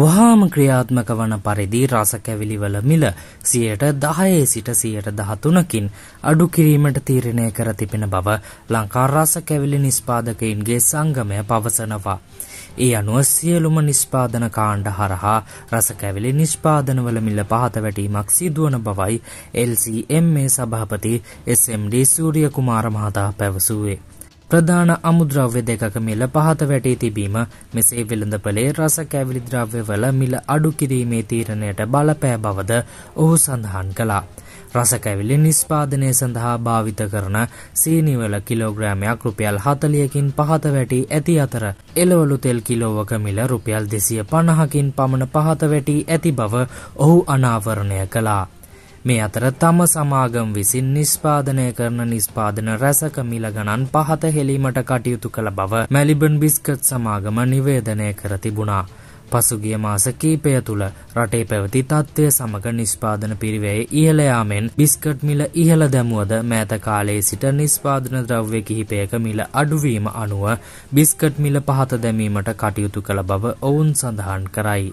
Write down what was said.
වහාම ක්‍රියාත්මක වන පරිදි රස කැවිලිවල මිල 10% සිට 13කින් අඩු කිරීමට තීරණය කර තිබෙන බව ලංකා රස කැවිලි නිෂ්පාදකයින්ගේ සංගමය පවසනවා. ඒ අනුව සියලුම නිෂ්පාදන කාණ්ඩ හරහා රස කැවිලි නිෂ්පාදනවල මිල පහත වැටීමක් සිදුවන බවයි LCMA සභාපති SMD සූර්ය කුමාර මහතා පැවසුවේ. ප්‍රධාන අමුද්‍රව්‍ය දෙකක මිල පහත වැටී තිබීම මෙසේ වෙළඳපලේ රස කැවිලි ද්‍රව්‍යවල මිල අඩු කිරීමේ තීරණයට බලපෑ බවද ඔහු සඳහන් කළා. රස කැවිලි නිෂ්පාදනය සඳහා භාවිත කරන සීනිවල කිලෝග්‍රෑමයක් රුපියල් 40කින් පහත වැටී ඇති අතර එළවලු තෙල් කිලෝවක මිල රුපියල් 250කින් පමණ පහත වැටී ඇති බව ඔහු අනාවරණය කළා. මේ අතර තම සමාගම් විසින් නිෂ්පාදනය කරන නිෂ්පාදන රැසක මිල ගණන් පහත හෙලීමට කටයුතු කළ බව මැලිබන් බිස්කට් සමාගම නිවේදනය කර තිබුණා. පසුගිය මාස කීපය තුළ රටේ පැවති තත්ත්වය සමග නිෂ්පාදන පිරිවැය ඉහළ යාමෙන් බිස්කට් මිල ඉහළ දැමුවද මෑත කාලයේ සිට නිෂ්පාදන ද්‍රව්‍ය කිහිපයක මිල අඩුවීම අනුව බිස්කට් මිල පහත දැමීමට කටයුතු කළ බව ඔවුන් සඳහන් කරයි.